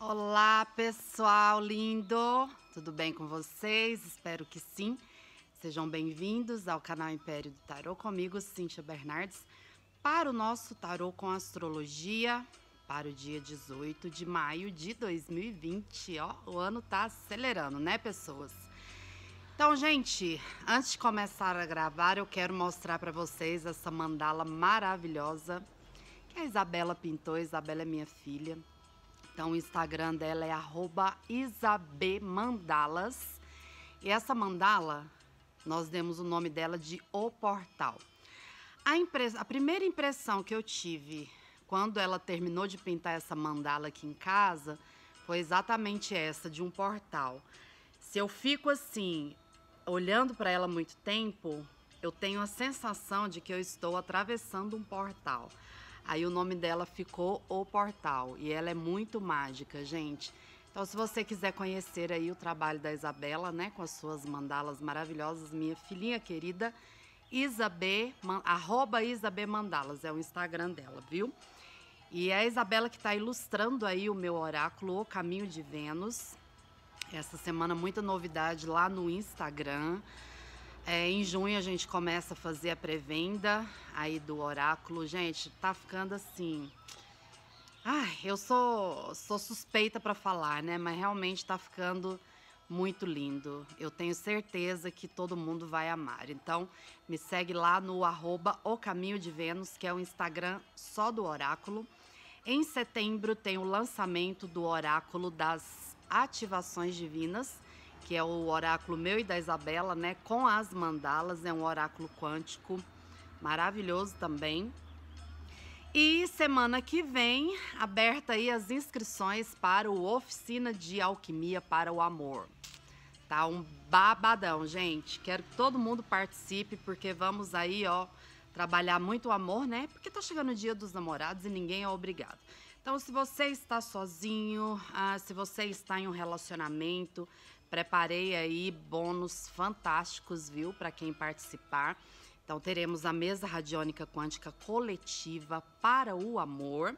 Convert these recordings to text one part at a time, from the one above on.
Olá, pessoal lindo! Tudo bem com vocês? Espero que sim. Sejam bem-vindos ao canal Império do Tarô comigo, Cíntia Bernardes, para o nosso tarô com astrologia para o dia 18 de maio de 2020. Ó, o ano tá acelerando, né, pessoas? Então, gente, antes de começar a gravar, eu quero mostrar para vocês essa mandala maravilhosa que a Isabela pintou. A Isabela é minha filha. Então, o Instagram dela é isabemandalas. E essa mandala, nós demos o nome dela de O Portal. A, a primeira impressão que eu tive quando ela terminou de pintar essa mandala aqui em casa foi exatamente essa, de um portal. Se eu fico assim, olhando para ela muito tempo, eu tenho a sensação de que eu estou atravessando um portal. Aí o nome dela ficou O Portal e ela é muito mágica, gente. Então, se você quiser conhecer aí o trabalho da Isabela, né, com as suas mandalas maravilhosas, minha filhinha querida, Isabê, arroba Isabê Mandalas, é o Instagram dela, viu? E é a Isabela que está ilustrando aí o meu oráculo, O Caminho de Vênus. Essa semana, muita novidade lá no Instagram. É, em junho a gente começa a fazer a pré-venda aí do oráculo. Gente, tá ficando assim. Ai, eu sou, sou suspeita para falar, né? Mas realmente tá ficando muito lindo. Eu tenho certeza que todo mundo vai amar. Então, me segue lá no arroba O Caminho de Vênus, que é o Instagram só do Oráculo. Em setembro tem o lançamento do Oráculo das Ativações Divinas, que é o oráculo meu e da Isabela, né? Com as mandalas, é um oráculo quântico maravilhoso também. E semana que vem, aberta aí as inscrições para o Oficina de Alquimia para o Amor. Tá um babadão, gente. Quero que todo mundo participe, porque vamos aí, ó, trabalhar muito o amor, né? Porque tá chegando o dia dos namorados e ninguém é obrigado. Então, se você está sozinho, ah, se você está em um relacionamento, Preparei aí bônus fantásticos, viu, para quem participar. Então teremos a mesa radiônica quântica coletiva para o amor.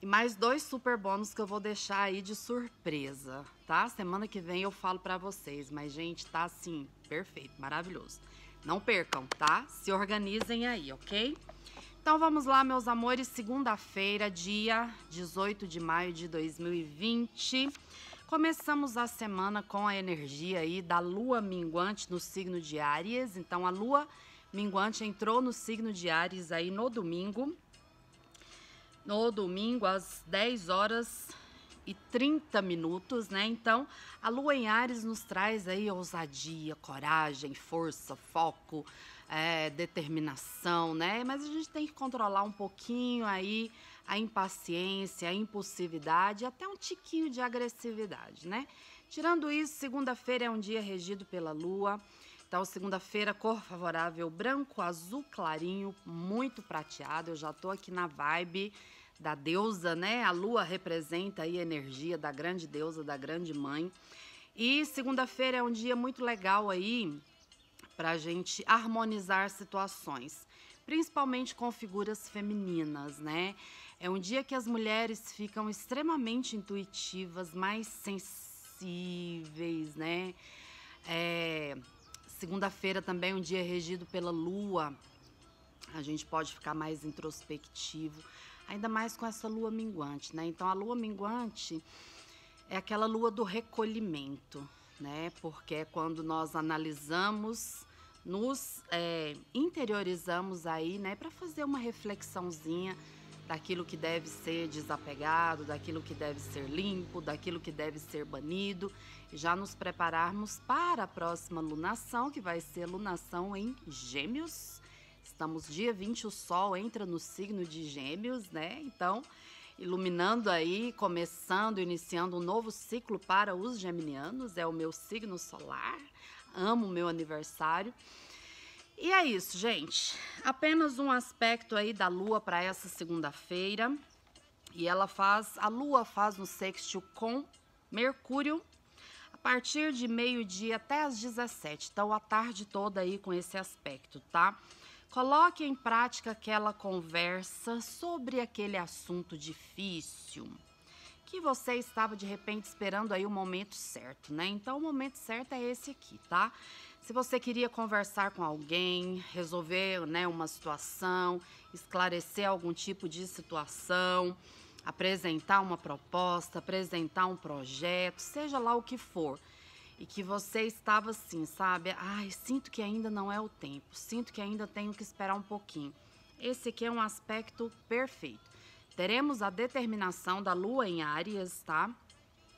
E mais dois super bônus que eu vou deixar aí de surpresa, tá? Semana que vem eu falo para vocês, mas gente, tá assim, perfeito, maravilhoso. Não percam, tá? Se organizem aí, ok? Então vamos lá, meus amores, segunda-feira, dia 18 de maio de 2020. Começamos a semana com a energia aí da lua minguante no signo de Áries. Então, a lua minguante entrou no signo de Áries aí no domingo. No domingo, às 10 horas e 30 minutos, né? Então, a lua em Ares nos traz aí ousadia, coragem, força, foco, é, determinação, né? Mas a gente tem que controlar um pouquinho aí a impaciência, a impulsividade, até um tiquinho de agressividade, né? Tirando isso, segunda-feira é um dia regido pela lua. Então, segunda-feira, cor favorável branco, azul clarinho, muito prateado. Eu já tô aqui na vibe da deusa, né? A lua representa aí a energia da grande deusa, da grande mãe. E segunda-feira é um dia muito legal aí para a gente harmonizar situações, principalmente com figuras femininas, né? É um dia que as mulheres ficam extremamente intuitivas, mais sensíveis, né? É, Segunda-feira também é um dia regido pela lua. A gente pode ficar mais introspectivo, ainda mais com essa lua minguante, né? Então a lua minguante é aquela lua do recolhimento, né? Porque é quando nós analisamos nos é, interiorizamos aí, né, para fazer uma reflexãozinha daquilo que deve ser desapegado, daquilo que deve ser limpo, daquilo que deve ser banido, e já nos prepararmos para a próxima lunação, que vai ser lunação em Gêmeos. Estamos dia 20, o sol entra no signo de Gêmeos, né? Então, iluminando aí, começando, iniciando um novo ciclo para os geminianos, é o meu signo solar amo meu aniversário. E é isso, gente. Apenas um aspecto aí da lua para essa segunda-feira. E ela faz, a lua faz um sextil com Mercúrio a partir de meio-dia até as 17. Então a tarde toda aí com esse aspecto, tá? Coloque em prática aquela conversa sobre aquele assunto difícil que você estava de repente esperando aí o momento certo, né? Então o momento certo é esse aqui, tá? Se você queria conversar com alguém, resolver, né, uma situação, esclarecer algum tipo de situação, apresentar uma proposta, apresentar um projeto, seja lá o que for, e que você estava assim, sabe? Ai, sinto que ainda não é o tempo, sinto que ainda tenho que esperar um pouquinho. Esse aqui é um aspecto perfeito. Teremos a determinação da lua em Áries, tá?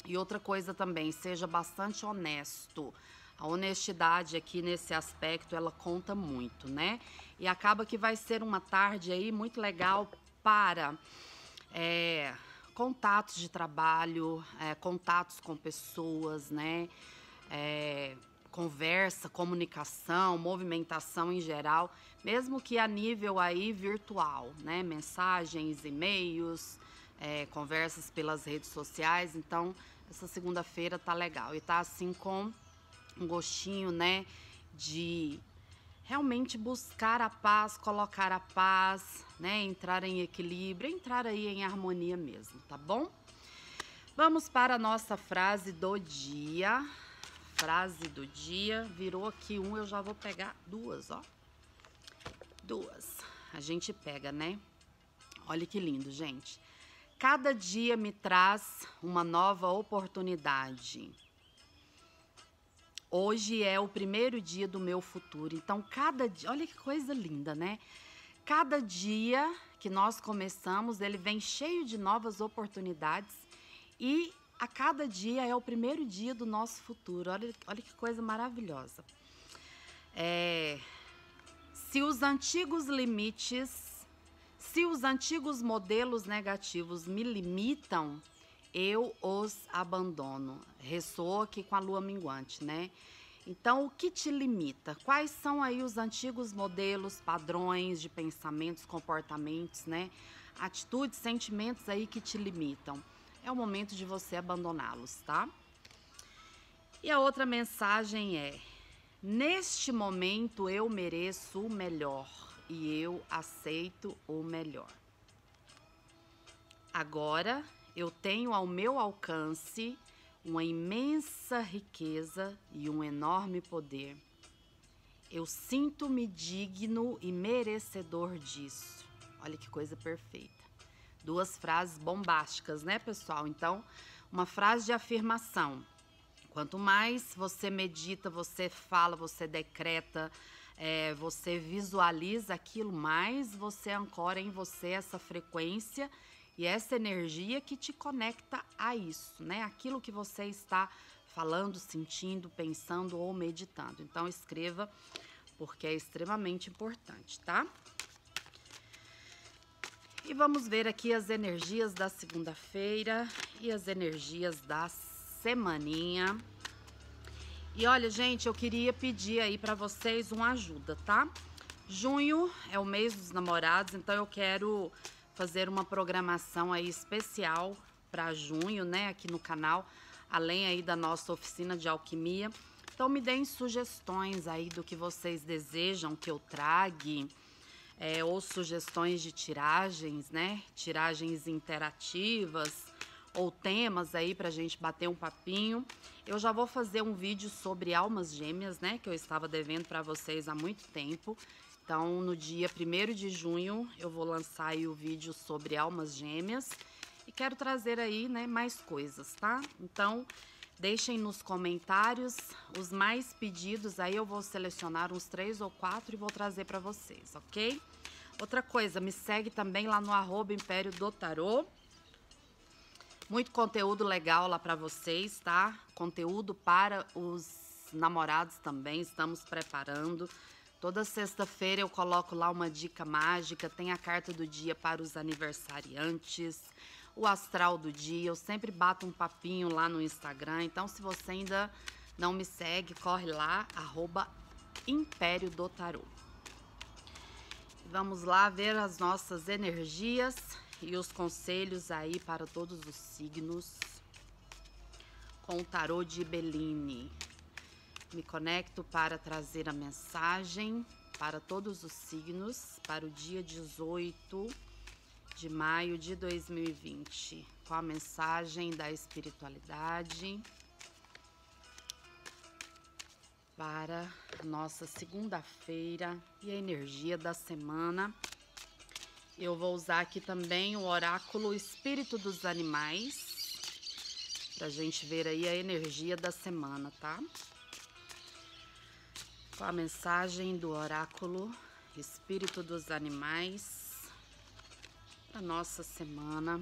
E outra coisa também, seja bastante honesto. A honestidade aqui nesse aspecto, ela conta muito, né? E acaba que vai ser uma tarde aí muito legal para é, contatos de trabalho, é, contatos com pessoas, né? É, conversa, comunicação, movimentação em geral, mesmo que a nível aí virtual, né? Mensagens, e-mails, é, conversas pelas redes sociais. Então, essa segunda-feira tá legal e tá assim com um gostinho, né? De realmente buscar a paz, colocar a paz, né? Entrar em equilíbrio, entrar aí em harmonia mesmo, tá bom? Vamos para a nossa frase do dia frase do dia. Virou aqui um, eu já vou pegar duas, ó. Duas. A gente pega, né? Olha que lindo, gente. Cada dia me traz uma nova oportunidade. Hoje é o primeiro dia do meu futuro. Então, cada dia, olha que coisa linda, né? Cada dia que nós começamos, ele vem cheio de novas oportunidades e a cada dia é o primeiro dia do nosso futuro. Olha, olha que coisa maravilhosa. É, se os antigos limites, se os antigos modelos negativos me limitam, eu os abandono. Ressoa aqui com a lua minguante, né? Então, o que te limita? Quais são aí os antigos modelos, padrões de pensamentos, comportamentos, né? Atitudes, sentimentos aí que te limitam? é o momento de você abandoná-los, tá? E a outra mensagem é: neste momento eu mereço o melhor e eu aceito o melhor. Agora eu tenho ao meu alcance uma imensa riqueza e um enorme poder. Eu sinto-me digno e merecedor disso. Olha que coisa perfeita. Duas frases bombásticas, né, pessoal? Então, uma frase de afirmação. Quanto mais você medita, você fala, você decreta, é, você visualiza aquilo, mais você ancora em você essa frequência e essa energia que te conecta a isso, né? Aquilo que você está falando, sentindo, pensando ou meditando. Então escreva, porque é extremamente importante, tá? E vamos ver aqui as energias da segunda-feira e as energias da semaninha. E olha, gente, eu queria pedir aí para vocês uma ajuda, tá? Junho é o mês dos namorados, então eu quero fazer uma programação aí especial para junho, né, aqui no canal, além aí da nossa oficina de alquimia. Então me deem sugestões aí do que vocês desejam que eu trague é, ou sugestões de tiragens, né? Tiragens interativas ou temas aí pra gente bater um papinho. Eu já vou fazer um vídeo sobre almas gêmeas, né? Que eu estava devendo para vocês há muito tempo. Então, no dia 1 de junho, eu vou lançar aí o vídeo sobre almas gêmeas. E quero trazer aí, né, mais coisas, tá? Então, Deixem nos comentários os mais pedidos, aí eu vou selecionar uns três ou quatro e vou trazer para vocês, ok? Outra coisa, me segue também lá no arroba Império do Tarô. Muito conteúdo legal lá para vocês, tá? Conteúdo para os namorados também, estamos preparando. Toda sexta-feira eu coloco lá uma dica mágica, tem a carta do dia para os aniversariantes, o astral do dia. Eu sempre bato um papinho lá no Instagram. Então, se você ainda não me segue, corre lá, arroba Império do Tarô. Vamos lá ver as nossas energias e os conselhos aí para todos os signos com o tarô de Bellini. Me conecto para trazer a mensagem para todos os signos para o dia 18 de maio de 2020, com a mensagem da espiritualidade para nossa segunda-feira e a energia da semana. Eu vou usar aqui também o oráculo Espírito dos Animais, a gente ver aí a energia da semana, tá? Com a mensagem do oráculo Espírito dos Animais a nossa semana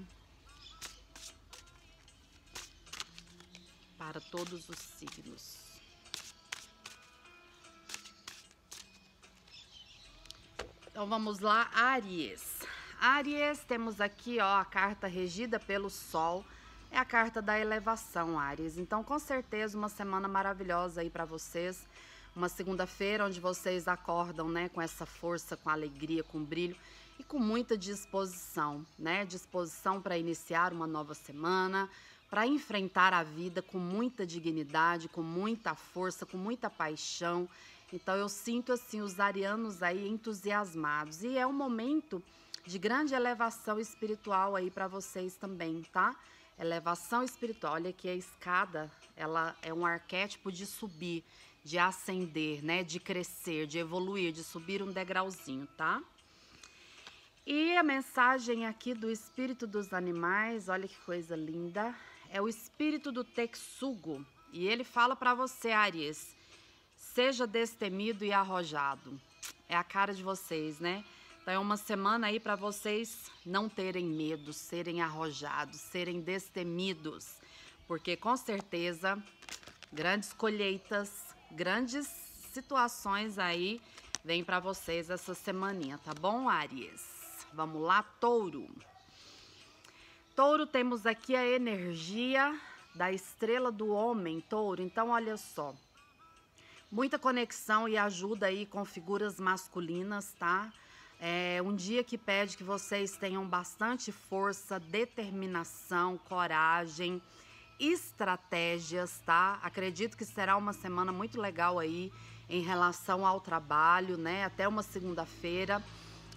para todos os signos. Então vamos lá, Aries. Aries, temos aqui ó a carta regida pelo Sol. É a carta da elevação, Aries. Então, com certeza, uma semana maravilhosa aí para vocês. Uma segunda-feira onde vocês acordam, né, com essa força, com alegria, com brilho e com muita disposição, né? Disposição para iniciar uma nova semana, para enfrentar a vida com muita dignidade, com muita força, com muita paixão. Então eu sinto assim os arianos aí entusiasmados e é um momento de grande elevação espiritual aí para vocês também, tá? Elevação espiritual, olha que a escada, ela é um arquétipo de subir, de ascender, né, de crescer, de evoluir, de subir um degrauzinho, tá? E a mensagem aqui do espírito dos animais, olha que coisa linda, é o espírito do texugo. E ele fala para você, Aries, seja destemido e arrojado. É a cara de vocês, né? Então é uma semana aí para vocês não terem medo, serem arrojados, serem destemidos, porque com certeza grandes colheitas, grandes situações aí vêm para vocês essa semaninha, tá bom, Aries? Vamos lá, touro. Touro, temos aqui a energia da estrela do homem, touro. Então, olha só. Muita conexão e ajuda aí com figuras masculinas, tá? É um dia que pede que vocês tenham bastante força, determinação, coragem, estratégias, tá? Acredito que será uma semana muito legal aí em relação ao trabalho, né? Até uma segunda-feira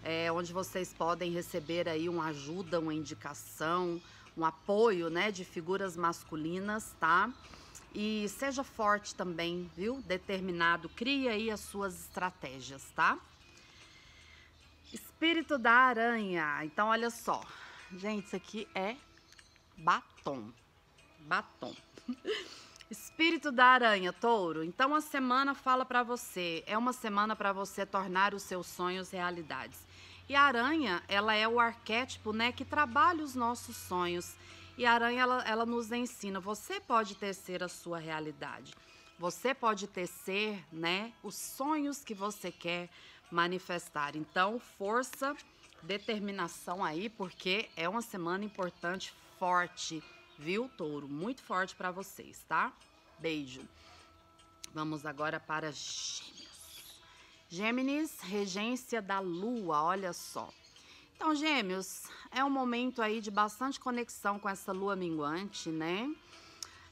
é, onde vocês podem receber aí uma ajuda, uma indicação, um apoio, né, de figuras masculinas, tá? E seja forte também, viu? Determinado, cria aí as suas estratégias, tá? Espírito da aranha. Então, olha só. Gente, isso aqui é batom. Batom. Espírito da aranha, touro. Então, a semana fala para você. É uma semana para você tornar os seus sonhos realidades. E a aranha, ela é o arquétipo, né, que trabalha os nossos sonhos. E a aranha, ela, ela nos ensina, você pode tecer a sua realidade. Você pode tecer, né, os sonhos que você quer manifestar. Então, força, determinação aí, porque é uma semana importante, forte, viu, Touro? Muito forte para vocês, tá? Beijo. Vamos agora para Gêmeos. Gêmeos, regência da lua, olha só. Então, Gêmeos, é um momento aí de bastante conexão com essa lua minguante, né?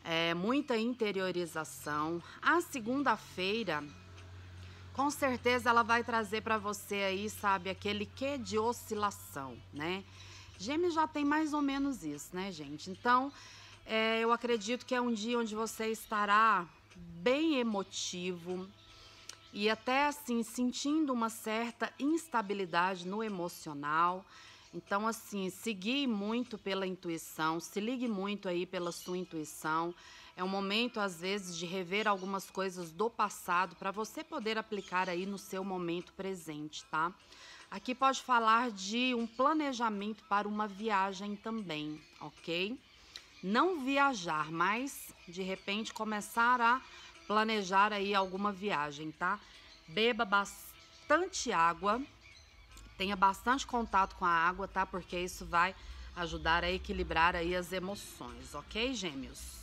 É, muita interiorização. A segunda-feira, com certeza, ela vai trazer para você aí, sabe, aquele quê de oscilação, né? Gêmeos já tem mais ou menos isso, né, gente? Então, é, eu acredito que é um dia onde você estará bem emotivo, e até assim sentindo uma certa instabilidade no emocional. Então assim, se muito pela intuição, se ligue muito aí pela sua intuição. É um momento às vezes de rever algumas coisas do passado para você poder aplicar aí no seu momento presente, tá? Aqui pode falar de um planejamento para uma viagem também, ok? Não viajar, mas de repente começar a planejar aí alguma viagem, tá? Beba bastante água, tenha bastante contato com a água, tá? Porque isso vai ajudar a equilibrar aí as emoções, ok, gêmeos?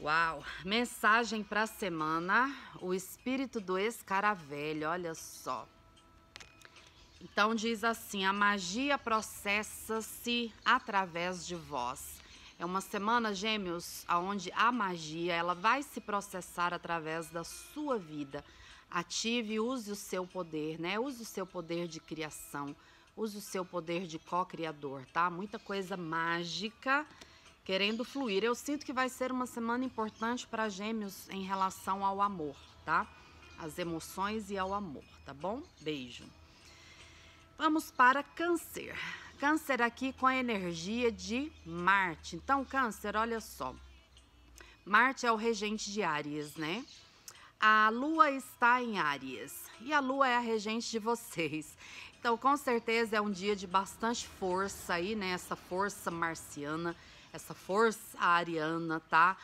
Uau! Mensagem para a semana, o espírito do escaravelho, olha só. Então diz assim: a magia processa-se através de vós. É uma semana, gêmeos, onde a magia ela vai se processar através da sua vida. Ative e use o seu poder, né? Use o seu poder de criação, use o seu poder de co-criador, tá? Muita coisa mágica querendo fluir. Eu sinto que vai ser uma semana importante para gêmeos em relação ao amor, tá? As emoções e ao amor, tá bom? Beijo. Vamos para câncer. Câncer aqui com a energia de Marte. Então, Câncer, olha só. Marte é o regente de Áries, né? A lua está em Áries e a lua é a regente de vocês. Então, com certeza é um dia de bastante força aí, né? Essa força marciana, essa força ariana, tá?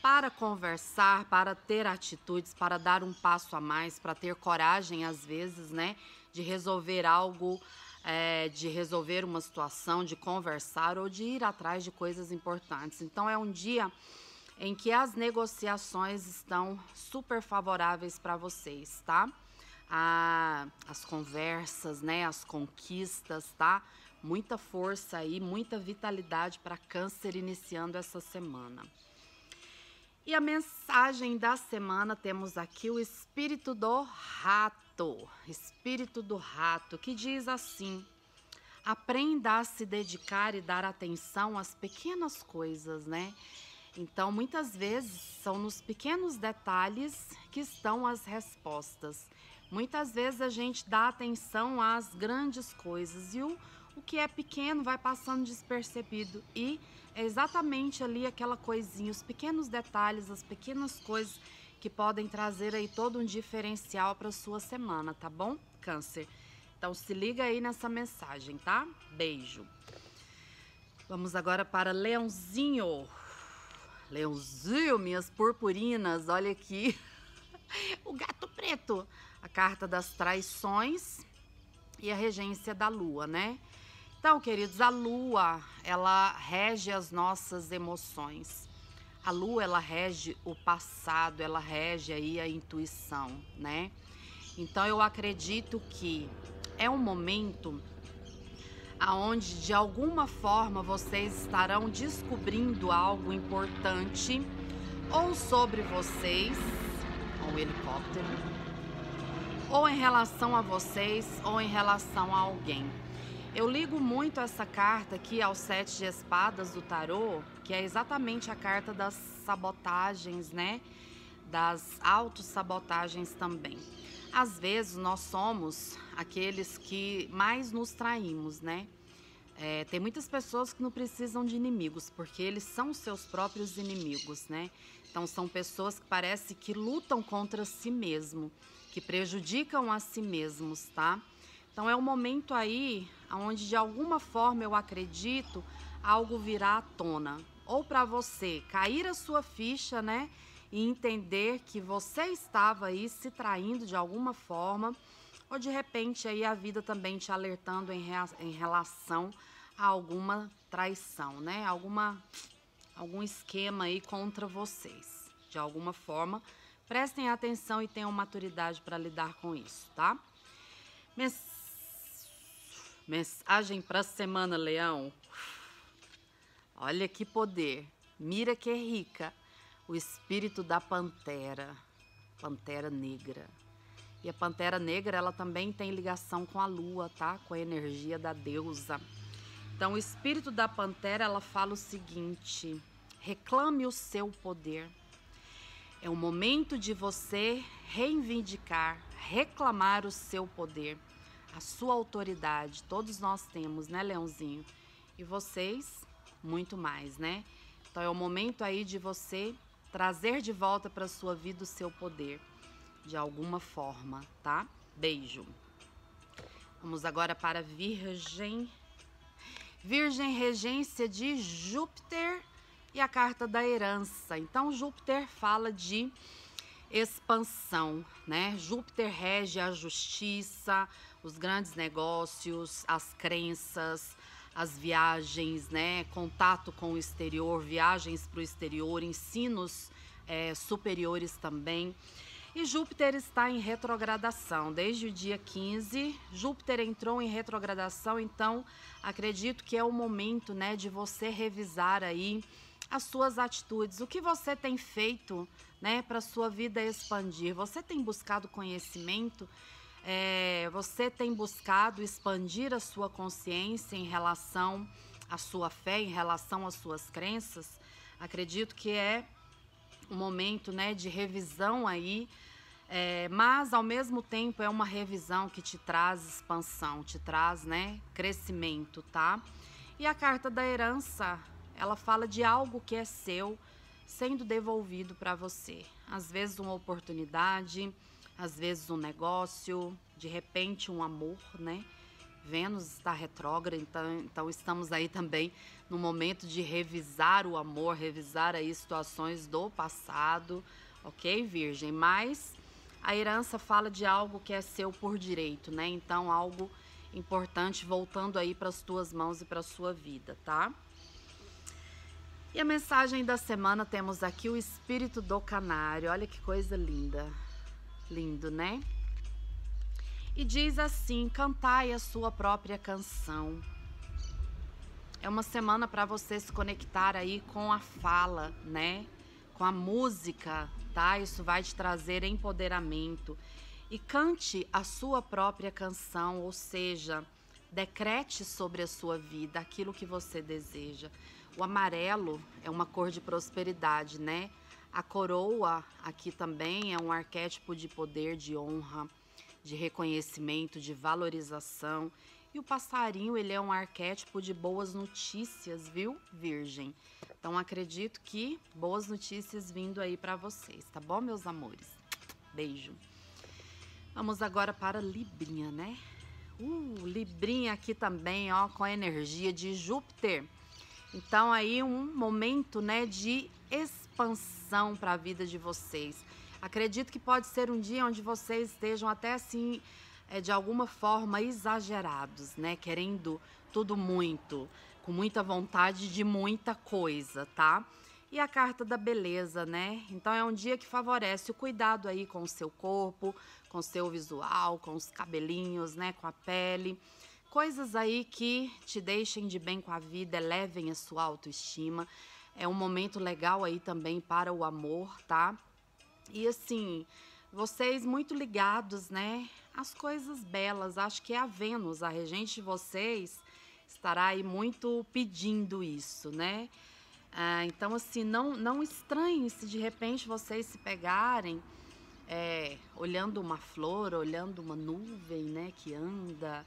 Para conversar, para ter atitudes, para dar um passo a mais, para ter coragem às vezes, né? De resolver algo é, de resolver uma situação, de conversar ou de ir atrás de coisas importantes. Então, é um dia em que as negociações estão super favoráveis para vocês, tá? A, as conversas, né? As conquistas, tá? Muita força aí, muita vitalidade para Câncer iniciando essa semana. E a mensagem da semana temos aqui o espírito do rato espírito do rato, que diz assim: aprenda a se dedicar e dar atenção às pequenas coisas, né? Então, muitas vezes são nos pequenos detalhes que estão as respostas. Muitas vezes a gente dá atenção às grandes coisas e o, o que é pequeno vai passando despercebido. E é exatamente ali aquela coisinha, os pequenos detalhes, as pequenas coisas que podem trazer aí todo um diferencial para sua semana, tá bom? Câncer. Então se liga aí nessa mensagem, tá? Beijo. Vamos agora para Leãozinho. Leãozinho, minhas purpurinas, olha aqui. o gato preto. A carta das traições e a regência da lua, né? Então, queridos, a lua, ela rege as nossas emoções. A lua ela rege o passado, ela rege aí a intuição, né? Então eu acredito que é um momento aonde de alguma forma vocês estarão descobrindo algo importante ou sobre vocês, ou helicóptero, ou em relação a vocês, ou em relação a alguém. Eu ligo muito essa carta aqui ao Sete de Espadas do Tarô, que é exatamente a carta das sabotagens, né? Das autossabotagens também. Às vezes nós somos aqueles que mais nos traímos, né? É, tem muitas pessoas que não precisam de inimigos, porque eles são seus próprios inimigos, né? Então são pessoas que parece que lutam contra si mesmo, que prejudicam a si mesmos, tá? Então é um momento aí onde de alguma forma eu acredito algo virá à tona. Ou para você cair a sua ficha, né? E entender que você estava aí se traindo de alguma forma, ou de repente aí a vida também te alertando em, rea... em relação a alguma traição, né? Alguma algum esquema aí contra vocês. De alguma forma, prestem atenção e tenham maturidade para lidar com isso, tá? Mensagem para semana, Leão. Olha que poder. Mira que é rica. O espírito da pantera, pantera negra. E a pantera negra, ela também tem ligação com a lua, tá? Com a energia da deusa. Então, o espírito da pantera, ela fala o seguinte: reclame o seu poder. É o momento de você reivindicar, reclamar o seu poder a sua autoridade. Todos nós temos, né, Leãozinho? E vocês, muito mais, né? Então é o momento aí de você trazer de volta para sua vida o seu poder, de alguma forma, tá? Beijo. Vamos agora para Virgem. Virgem regência de Júpiter e a carta da herança. Então Júpiter fala de expansão, né? Júpiter rege a justiça, os grandes negócios, as crenças, as viagens, né? Contato com o exterior, viagens para o exterior, ensinos é, superiores também. E Júpiter está em retrogradação. Desde o dia 15, Júpiter entrou em retrogradação, então acredito que é o momento, né, de você revisar aí as suas atitudes, o que você tem feito, né, para sua vida expandir. Você tem buscado conhecimento? é, você tem buscado expandir a sua consciência em relação à sua fé, em relação às suas crenças. Acredito que é um momento né, de revisão aí, é, mas ao mesmo tempo é uma revisão que te traz expansão, te traz né, crescimento, tá? E a carta da herança, ela fala de algo que é seu sendo devolvido para você. Às vezes uma oportunidade, às vezes um negócio, de repente um amor, né? Vênus está retrógrada, então, então estamos aí também no momento de revisar o amor, revisar aí situações do passado, ok, Virgem? Mas a herança fala de algo que é seu por direito, né? Então, algo importante voltando aí para as tuas mãos e para a sua vida, tá? E a mensagem da semana temos aqui o espírito do canário. Olha que coisa linda. Lindo, né? E diz assim: cantai a sua própria canção. É uma semana para você se conectar aí com a fala, né? Com a música, tá? Isso vai te trazer empoderamento. E cante a sua própria canção, ou seja, decrete sobre a sua vida aquilo que você deseja. O amarelo é uma cor de prosperidade, né? A coroa aqui também é um arquétipo de poder, de honra, de reconhecimento, de valorização. E o passarinho, ele é um arquétipo de boas notícias, viu, Virgem? Então acredito que boas notícias vindo aí para vocês, tá bom, meus amores? Beijo. Vamos agora para Librinha, né? Uh, Librinha aqui também, ó, com a energia de Júpiter. Então aí um momento, né, de esperança expansão para a vida de vocês. Acredito que pode ser um dia onde vocês estejam até assim, é, de alguma forma, exagerados, né? Querendo tudo muito, com muita vontade de muita coisa, tá? E a carta da beleza, né? Então é um dia que favorece o cuidado aí com o seu corpo, com o seu visual, com os cabelinhos, né? Com a pele. Coisas aí que te deixem de bem com a vida, elevem a sua autoestima. É um momento legal aí também para o amor, tá? E assim, vocês muito ligados, né? As coisas belas, acho que é a Vênus, a regente de vocês estará aí muito pedindo isso, né? Ah, então, assim, não, não estranhe se de repente vocês se pegarem é, olhando uma flor, olhando uma nuvem, né, que anda,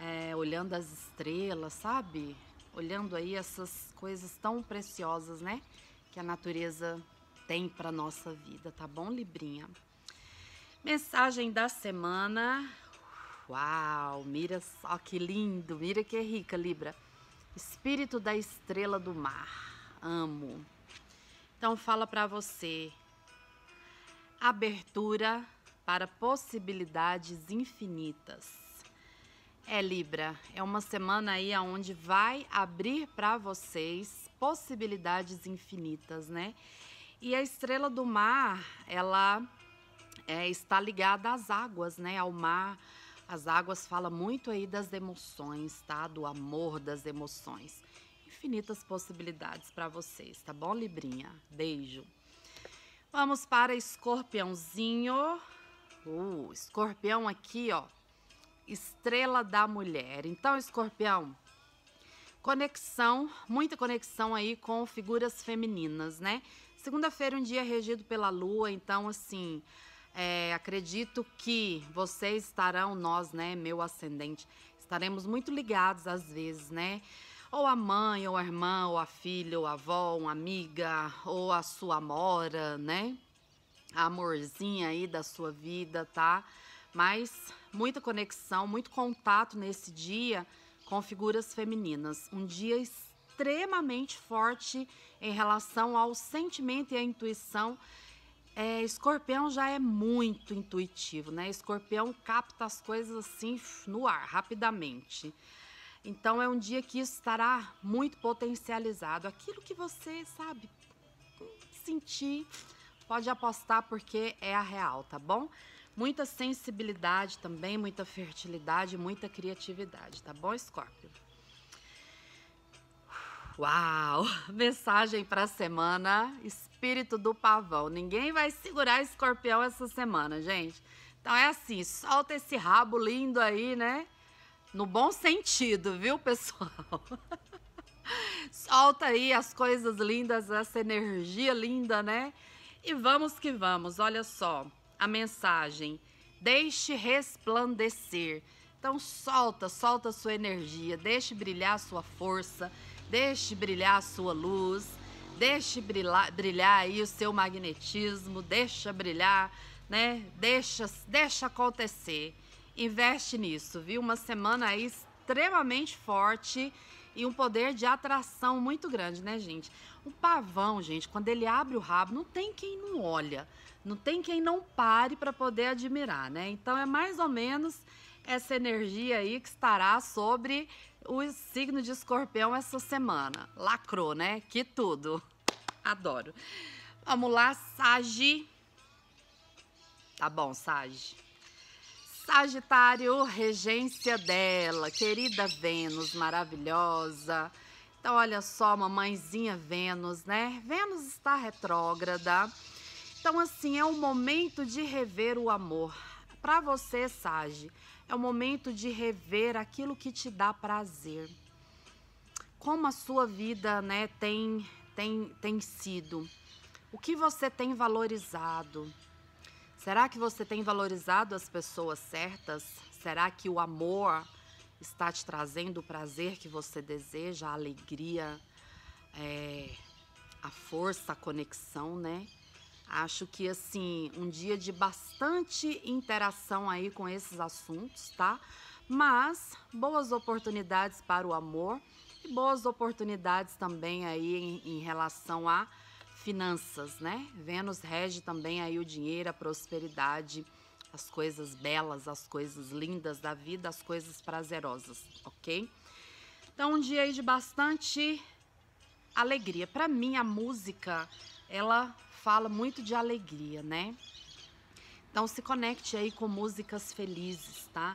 é, olhando as estrelas, sabe? olhando aí essas coisas tão preciosas, né? Que a natureza tem para nossa vida, tá bom, Librinha? Mensagem da semana. Uau, mira só que lindo, mira que é rica, Libra. Espírito da estrela do mar. Amo. Então fala para você. Abertura para possibilidades infinitas é Libra, é uma semana aí onde vai abrir para vocês possibilidades infinitas, né? E a estrela do mar, ela é, está ligada às águas, né? Ao mar. As águas fala muito aí das emoções, tá? Do amor, das emoções. Infinitas possibilidades para vocês, tá bom, Librinha? Beijo. Vamos para escorpiãozinho. O uh, escorpião aqui, ó estrela da mulher. Então, escorpião, conexão, muita conexão aí com figuras femininas, né? Segunda-feira, um dia regido pela lua, então, assim, é, acredito que vocês estarão, nós, né, meu ascendente, estaremos muito ligados às vezes, né? Ou a mãe, ou a irmã, ou a filha, ou a avó, uma amiga, ou a sua mora, né? A amorzinha aí da sua vida, tá? Mas muita conexão, muito contato nesse dia com figuras femininas. Um dia extremamente forte em relação ao sentimento e à intuição. É, escorpião já é muito intuitivo, né? Escorpião capta as coisas assim no ar, rapidamente. Então é um dia que isso estará muito potencializado. Aquilo que você sabe sentir, pode apostar porque é a real, tá bom? Muita sensibilidade também, muita fertilidade, muita criatividade, tá bom, Escorpião? Uau! Mensagem para a semana, espírito do pavão. Ninguém vai segurar escorpião essa semana, gente. Então é assim, solta esse rabo lindo aí, né? No bom sentido, viu, pessoal? solta aí as coisas lindas, essa energia linda, né? E vamos que vamos, olha só a mensagem: deixe resplandecer. Então solta, solta a sua energia, deixe brilhar a sua força, deixe brilhar a sua luz, deixe brilhar, brilhar aí o seu magnetismo, deixa brilhar, né? Deixa, deixa acontecer. Investe nisso, viu? Uma semana aí extremamente forte e um poder de atração muito grande, né, gente? O pavão, gente, quando ele abre o rabo, não tem quem não olha. Não tem quem não pare para poder admirar, né? Então é mais ou menos essa energia aí que estará sobre o signo de escorpião essa semana. Lacrou, né? Que tudo. Adoro. Vamos lá, Sagi. Tá bom, Sagi. Sagitário, regência dela, querida Vênus, maravilhosa. Então, olha só, mamãezinha Vênus, né? Vênus está retrógrada. Então, assim, é um momento de rever o amor. Para você, Sage, é o um momento de rever aquilo que te dá prazer. Como a sua vida, né, tem tem tem sido? O que você tem valorizado? Será que você tem valorizado as pessoas certas? Será que o amor está te trazendo o prazer que você deseja, a alegria, é, a força, a conexão, né? Acho que assim, um dia de bastante interação aí com esses assuntos, tá? Mas boas oportunidades para o amor e boas oportunidades também aí em, em relação a finanças, né? Vênus rege também aí o dinheiro, a prosperidade, as coisas belas, as coisas lindas da vida, as coisas prazerosas, ok? Então, um dia aí de bastante alegria. Para mim, a música, ela fala muito de alegria, né? Então se conecte aí com músicas felizes, tá?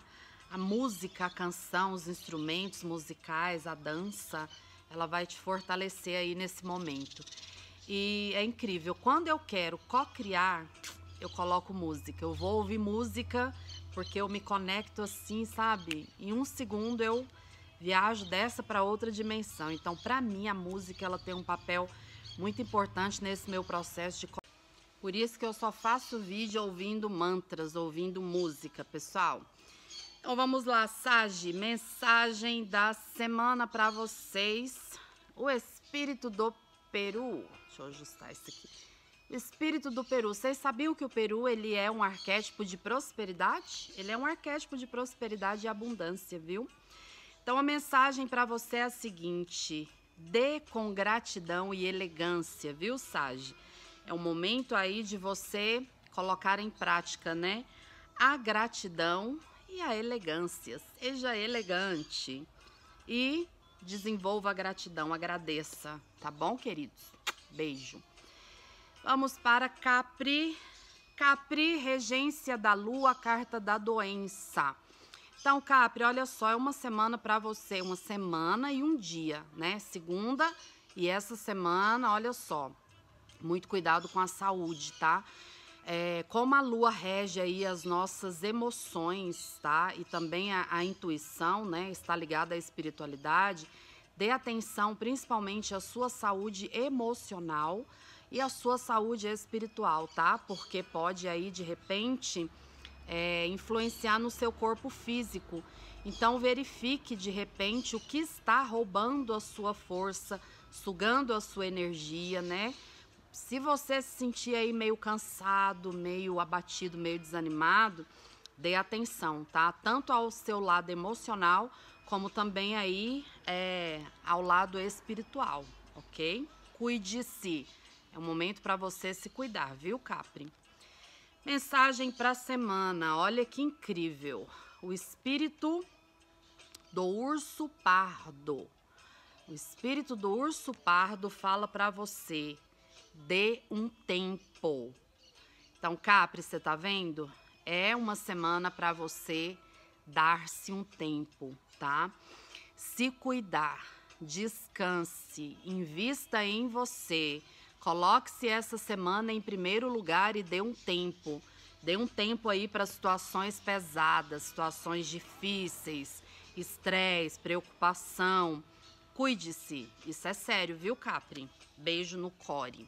A música, a canção, os instrumentos musicais, a dança, ela vai te fortalecer aí nesse momento. E é incrível, quando eu quero co-criar, eu coloco música. Eu vou ouvir música porque eu me conecto assim, sabe? Em um segundo eu viajo dessa para outra dimensão. Então, para mim, a música ela tem um papel muito importante nesse meu processo de por isso que eu só faço vídeo ouvindo mantras, ouvindo música, pessoal. Então vamos lá, Sage, mensagem da semana para vocês. O espírito do Peru. Deixa eu ajustar isso aqui. espírito do Peru. Vocês sabiam que o Peru ele é um arquétipo de prosperidade? Ele é um arquétipo de prosperidade e abundância, viu? Então a mensagem para você é a seguinte: Dê com gratidão e elegância, viu, Sage? É um momento aí de você colocar em prática, né? A gratidão e a elegância. Seja elegante e desenvolva a gratidão, agradeça, tá bom, queridos? Beijo. Vamos para Capri. Capri, regência da lua, carta da doença. Então, Capri, olha só, é uma semana para você, uma semana e um dia, né? Segunda e essa semana, olha só, muito cuidado com a saúde, tá? É, como a lua rege aí as nossas emoções, tá? E também a, a intuição, né? Está ligada à espiritualidade. Dê atenção principalmente à sua saúde emocional e à sua saúde espiritual, tá? Porque pode aí, de repente é, influenciar no seu corpo físico. Então verifique de repente o que está roubando a sua força, sugando a sua energia, né? Se você se sentir aí meio cansado, meio abatido, meio desanimado, dê atenção, tá? Tanto ao seu lado emocional, como também aí é, ao lado espiritual, ok? Cuide-se. É um momento para você se cuidar, viu, Capri? Mensagem para a semana. Olha que incrível. O espírito do urso pardo. O espírito do urso pardo fala para você: dê um tempo. Então, Capri, você tá vendo? É uma semana para você dar-se um tempo, tá? Se cuidar, descanse, invista em você Coloque-se essa semana em primeiro lugar e dê um tempo. Dê um tempo aí para situações pesadas, situações difíceis, estresse, preocupação. Cuide-se. Isso é sério, viu, Capri? Beijo no core.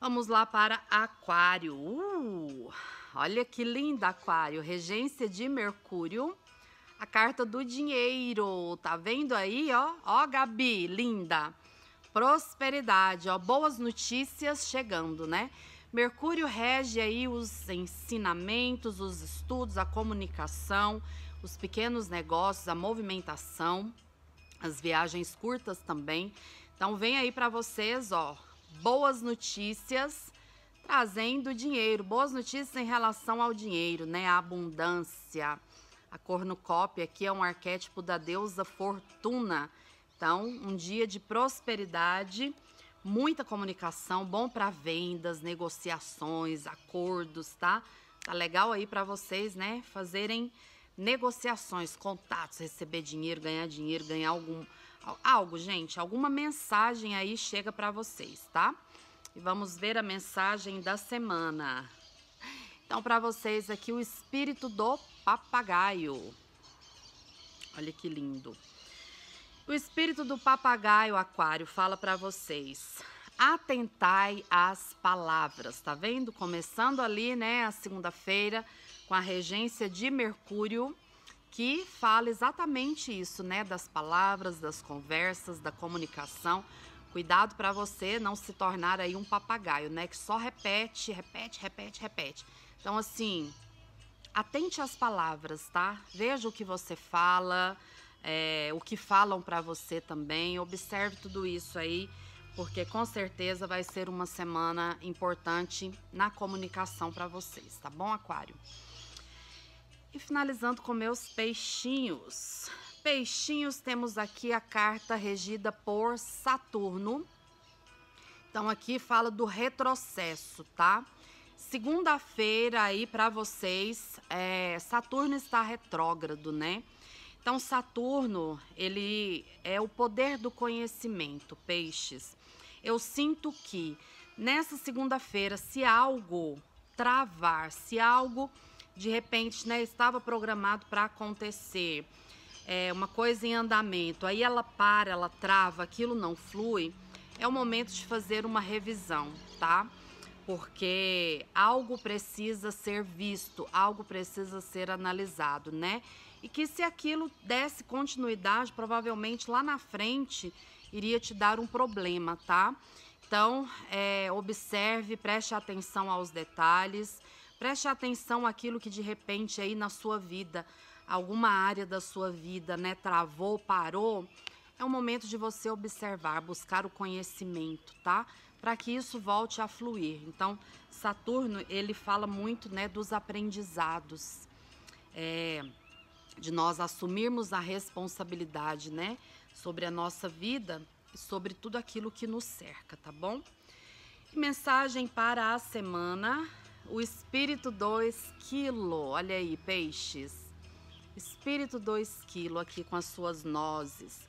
Vamos lá para Aquário. Uh, olha que linda, Aquário. Regência de Mercúrio. A carta do dinheiro. Tá vendo aí, ó? Ó, Gabi, linda. Prosperidade, ó, boas notícias chegando, né? Mercúrio rege aí os ensinamentos, os estudos, a comunicação, os pequenos negócios, a movimentação, as viagens curtas também. Então vem aí para vocês, ó, boas notícias trazendo dinheiro, boas notícias em relação ao dinheiro, né? A abundância. A cornucópia aqui é um arquétipo da deusa Fortuna então, um dia de prosperidade, muita comunicação, bom para vendas, negociações, acordos, tá? Tá legal aí para vocês, né, fazerem negociações, contatos, receber dinheiro, ganhar dinheiro, ganhar algum algo, gente, alguma mensagem aí chega para vocês, tá? E vamos ver a mensagem da semana. Então, para vocês aqui o espírito do papagaio. Olha que lindo. O espírito do papagaio aquário fala para vocês. Atentai às palavras, tá vendo? Começando ali, né, a segunda-feira com a regência de Mercúrio, que fala exatamente isso, né, das palavras, das conversas, da comunicação. Cuidado para você não se tornar aí um papagaio, né, que só repete, repete, repete, repete. Então assim, atente às palavras, tá? Veja o que você fala, é, o que falam para você também. Observe tudo isso aí, porque com certeza vai ser uma semana importante na comunicação para vocês, tá bom, Aquário? E finalizando com meus peixinhos. Peixinhos, temos aqui a carta regida por Saturno. Então aqui fala do retrocesso, tá? Segunda-feira aí para vocês, é, Saturno está retrógrado, né? Então Saturno, ele é o poder do conhecimento, peixes. Eu sinto que nessa segunda-feira, se algo travar, se algo de repente né, estava programado para acontecer, é, uma coisa em andamento, aí ela para, ela trava, aquilo não flui, é o momento de fazer uma revisão, tá? Porque algo precisa ser visto, algo precisa ser analisado, né? e que se aquilo desse continuidade, provavelmente lá na frente iria te dar um problema, tá? Então, é, observe, preste atenção aos detalhes, preste atenção àquilo que de repente aí na sua vida, alguma área da sua vida, né, travou, parou. É o momento de você observar, buscar o conhecimento, tá? Para que isso volte a fluir. Então, Saturno, ele fala muito, né, dos aprendizados. É, de nós assumirmos a responsabilidade, né, sobre a nossa vida e sobre tudo aquilo que nos cerca, tá bom? E mensagem para a semana, o espírito 2 Esquilo. Olha aí, peixes. Espírito 2 Esquilo aqui com as suas nozes.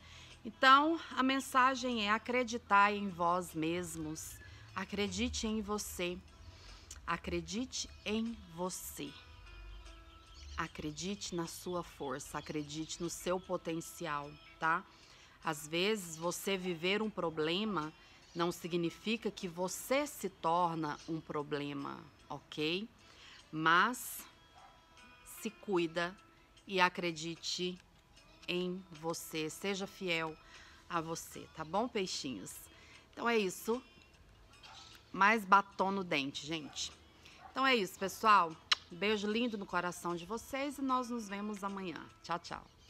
Então, a mensagem é acreditar em vós mesmos. Acredite em você. Acredite em você. Acredite na sua força, acredite no seu potencial, tá? Às vezes você viver um problema não significa que você se torna um problema, ok? Mas se cuida e acredite em você, seja fiel a você, tá bom, peixinhos? Então é isso. Mais batom no dente, gente. Então é isso, pessoal. Beijo lindo no coração de vocês e nós nos vemos amanhã. Tchau, tchau.